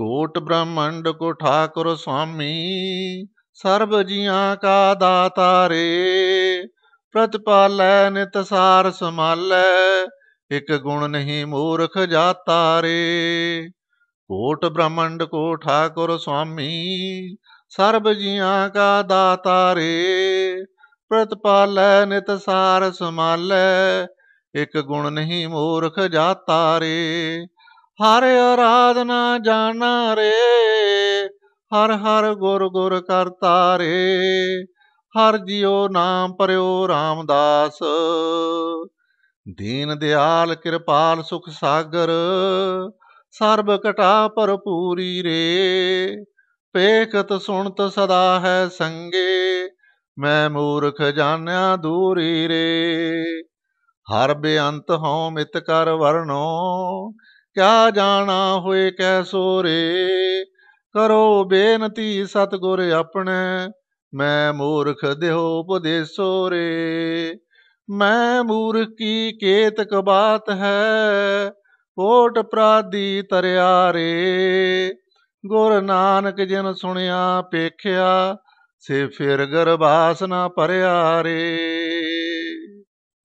ਕੋਟ ਬ੍ਰਹਮੰਡ ਕੋ ਠਾਕੁਰ ਸੁਆਮੀ ਸਰਬ ਜੀਆਂ ਕਾ ਦਾਤਾ ਰੇ ਪ੍ਰਤਪਾਲੈ ਨਿਤ ਸਾਰ ਸਮਾਲੈ ਇਕ ਗੁਣ ਨਹੀਂ ਮੂਰਖ ਜਾਤਾ ਰੇ ਕੋਟ ਬ੍ਰਹਮੰਡ ਕੋ ਠਾਕੁਰ ਸੁਆਮੀ ਸਰਬ ਜੀਆਂ ਕਾ ਦਾਤਾ ਰੇ ਪ੍ਰਤਪਾਲੈ ਨਿਤ ਸਾਰ ਸਮਾਲੈ ਇਕ ਗੁਣ ਨਹੀਂ ਮੂਰਖ ਜਾਤਾ ਰੇ ਹਰ ਆਰਾਧਨਾ ਜਾਣਾ ਰੇ ਹਰ ਹਰ ਗੁਰ ਗੁਰ ਕਰਤਾਰੇ ਹਰ ਜਿਉ ਨਾਮ ਪਰਿਓ RAM ਦੀਨ ਦਿਆਲ ਕਿਰਪਾਲ ਸੁਖ ਸਾਗਰ ਸਰਬ ਘਟਾ ਭਰਪੂਰੀ ਰੇ ਪੇਖਤ ਸੁਣਤ ਸਦਾ ਹੈ ਸੰਗੇ ਮੈਂ ਮੂਰਖ ਜਾਣਿਆ ਦੂਰੀ ਰੇ ਹਰ ਬੇਅੰਤ ਹਉ ਮਿਤ ਕਰ ਵਰਣੋ ਕਿਆ ਜਾਣਾ ਹੋਏ ਕੈ ਸੋਰੇ ਕਰੋ ਬੇਨਤੀ ਸਤਗੁਰ ਆਪਣੇ ਮੈਂ ਮੂਰਖ ਦੇਹ ਉਪਦੇਸੋ ਰੇ ਮੈਂ ਮੂਰਖ ਕੀ ਕੇਤਕ ਬਾਤ ਹੈ ਕੋਟ ਪ੍ਰਾਦੀ ਤਰਿਆ ਰੇ ਗੁਰ ਨਾਨਕ ਜਿਨ ਸੁਣਿਆ ਪੇਖਿਆ ਸੇ ਫਿਰ ਗਰਬਾਸ ਨਾ ਭਰਿਆ ਰੇ